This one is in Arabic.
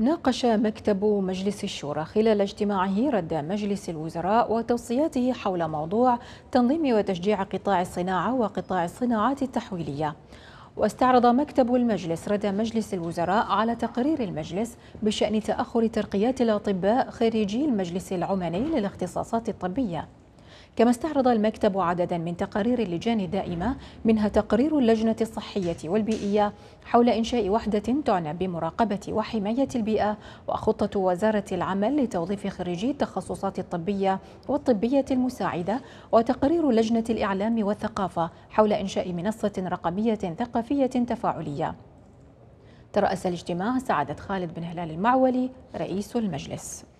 ناقش مكتب مجلس الشورى خلال اجتماعه رد مجلس الوزراء وتوصياته حول موضوع تنظيم وتشجيع قطاع الصناعة وقطاع الصناعات التحويلية واستعرض مكتب المجلس رد مجلس الوزراء على تقرير المجلس بشأن تأخر ترقيات الأطباء خريجي المجلس العماني للاختصاصات الطبية كما استعرض المكتب عددا من تقارير اللجان الدائمة منها تقرير اللجنة الصحية والبيئية حول إنشاء وحدة تعنى بمراقبة وحماية البيئة وخطة وزارة العمل لتوظيف خريجي التخصصات الطبية والطبية المساعدة وتقرير لجنة الإعلام والثقافة حول إنشاء منصة رقمية ثقافية تفاعلية ترأس الاجتماع سعادة خالد بن هلال المعولي رئيس المجلس